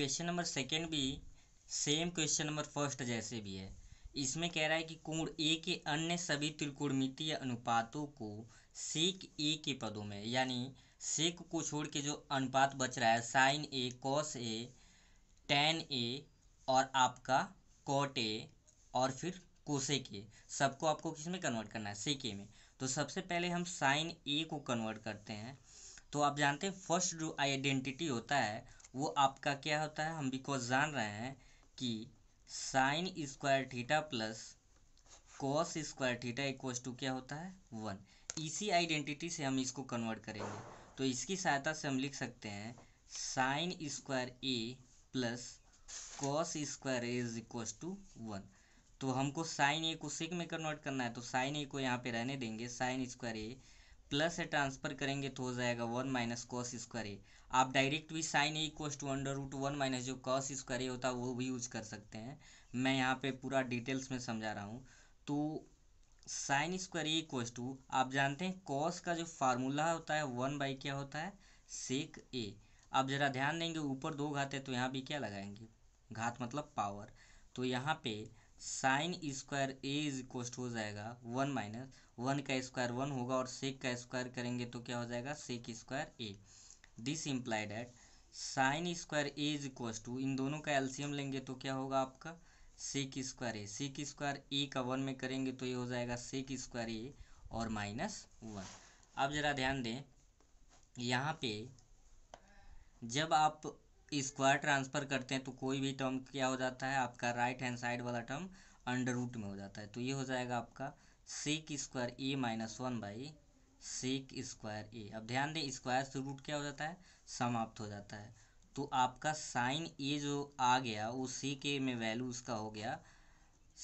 question number second भी same question number first जैसे भी है इसमें कह रहा है कि कोण ए के अन्य सभी त्रिकोणमितीय अनुपातों को सेक ए के पदों में यानी सेक को छोड़ के जो अनुपात बच रहा है sine A cos A tan A और आपका कॉट ए और फिर कोसेक ए सबको आपको किस में कन्वर्ट करना है सेक ए में तो सबसे पहले हम साइन ए को कन्वर्ट करते हैं तो आप जानते हैं फर्स्ट जो आइडेंटिटी होता है वो आपका क्या होता है हम बिकॉज जान रहे हैं कि sine square theta plus cos square theta equals to क्या होता है वन इसी आइडेंटिटी से हम इसको कन्वर्ट करेंगे तो इसकी सहायता से हम लिख सकते हैं sine square A plus cos square A is equals to one तो हमको साइन ए को सिक में कन्वर्ट करना है तो साइन ए को यहाँ पे रहने देंगे साइन स्क्वायर ए प्लस है ट्रांसफर करेंगे तो हो जाएगा one minus cos square A आप डायरेक्ट भी sine A equal to under root one minus जो कॉस स्क्वायर ए होता है वो भी यूज कर सकते हैं मैं यहाँ पे पूरा डिटेल्स में समझा रहा हूँ तो sine square A equal to आप जानते हैं कॉस का जो फार्मूला होता है वन बाई क्या होता है सेक ए आप ज़रा ध्यान देंगे ऊपर दो घात है तो यहाँ भी क्या लगाएंगे घात मतलब पावर तो यहाँ पे sine square A is equals हो जाएगा वन माइनस वन का स्क्वायर वन होगा और सेक का स्क्वायर करेंगे तो क्या हो जाएगा sec square A this implied at sine square A is equal to इन दोनों का एल्सियम लेंगे तो क्या होगा आपका सेक स्क्वायर ए सेक स्क्वायर ए का वन में करेंगे तो ये हो जाएगा सेक स्क्वायर ए और माइनस वन अब ज़रा ध्यान दें यहाँ पे जब आप स्क्वायर ट्रांसफ़र करते हैं तो कोई भी टर्म क्या हो जाता है आपका राइट हैंड साइड वाला टर्म अंडर रूट में हो जाता है तो ये हो जाएगा आपका sec square A minus one by sec square A अब ध्यान दें स्क्वायर से रूट क्या हो जाता है समाप्त हो जाता है तो आपका साइन ए जो आ गया वो सी के में वैल्यू उसका हो गया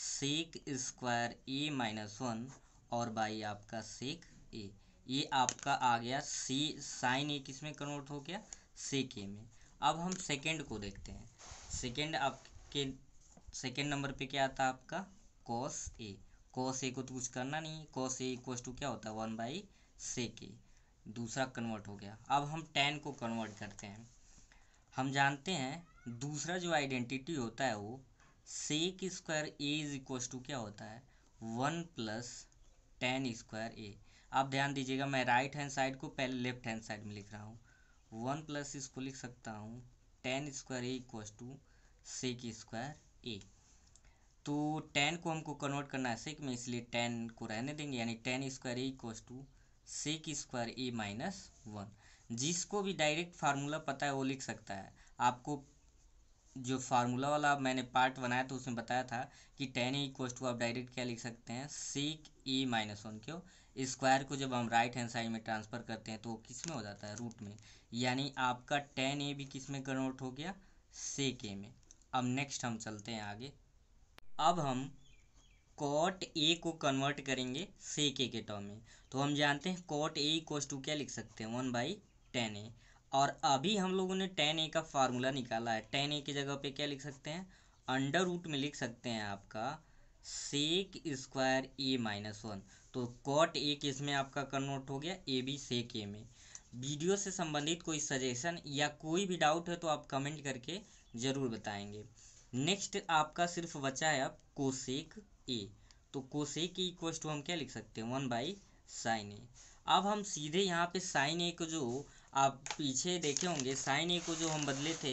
sec square A minus one और बाई आपका सिक ए ये आपका आ गया सी साइन ए किस में कन्वर्ट हो गया सी के में अब हम सेकेंड को देखते हैं सेकेंड आपके सेकेंड नंबर पे क्या आता है आपका कॉस ए कॉस ए को तो कुछ करना नहीं कॉस ए इक्वस टू क्या होता है वन बाई से के दूसरा कन्वर्ट हो गया अब हम टेन को कन्वर्ट करते हैं हम जानते हैं दूसरा जो आइडेंटिटी होता है वो sec square A is equals to क्या होता है one plus tan square A आप ध्यान दीजिएगा मैं राइट हैंड साइड को पहले लेफ्ट हैंड साइड में लिख रहा हूँ वन प्लस इसको लिख सकता हूँ tan square A equals to sec square A तो टेन को हमको कन्वर्ट करना है सेक में इसलिए टेन को रहने देंगे यानी tan square A equals to sec square A minus one जिसको भी डायरेक्ट फार्मूला पता है वो लिख सकता है आपको जो फार्मूला वाला मैंने पार्ट बनाया था उसमें बताया था कि टेन ए इक्वस टू आप डायरेक्ट क्या लिख सकते हैं सेक ए माइनस वन क्यों स्क्वायर को जब हम राइट हैंड साइड में ट्रांसफ़र करते हैं तो वो किस में हो जाता है रूट में यानी आपका टेन ए भी किस में कन्वर्ट हो गया सेक ए में अब नेक्स्ट हम चलते हैं आगे अब हम कॉट ए को कन्वर्ट करेंगे सेक ए के टर्म में तो हम जानते हैं कॉट ए इक्व टू क्या लिख सकते हैं वन बाई टेन ए और अभी हम लोगों ने टेन ए का फार्मूला निकाला है टेन ए की जगह पे क्या लिख सकते हैं अंडर रूट में लिख सकते हैं आपका sec square A minus one तो कॉट ए किस में आपका कन्वर्ट हो गया ए बी सेक ए में वीडियो से संबंधित कोई सजेशन या कोई भी डाउट है तो आप कमेंट करके ज़रूर बताएंगे नेक्स्ट आपका सिर्फ बचा है अब कोसेक ए तो कोसेक इक्वल्स टू हम क्या लिख सकते हैं वन बाई साइन ए अब हम सीधे यहाँ पे साइन ए को जो आप पीछे देखे होंगे साइन ए को जो हम बदले थे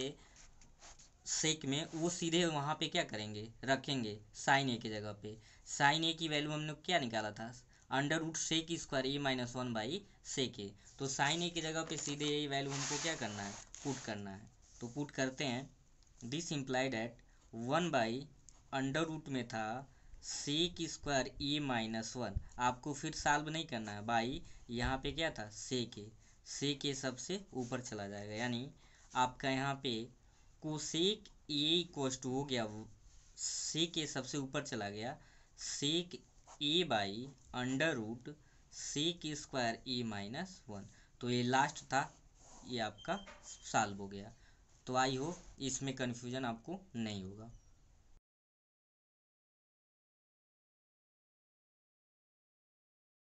सेक में वो सीधे वहाँ पे क्या करेंगे रखेंगे साइन ए की जगह पे साइन ए की वैल्यू हमने क्या निकाला था under root sec square A minus one by sec A तो साइन ए की जगह पे सीधे ये वैल्यू हमको क्या करना है पुट करना है तो पुट करते हैं this implied at one by under root में था sec square A minus one आपको फिर साल्व नहीं करना है बाई यहाँ पे क्या था से के से के सबसे ऊपर चला जाएगा यानी आपका यहाँ पे कोसेक ए इक्वस टू हो गया से के सबसे ऊपर चला गया sec A e by under root sec square A minus one तो ये लास्ट था ये आपका साल्व हो गया तो आई होप इसमें कन्फ्यूजन आपको नहीं होगा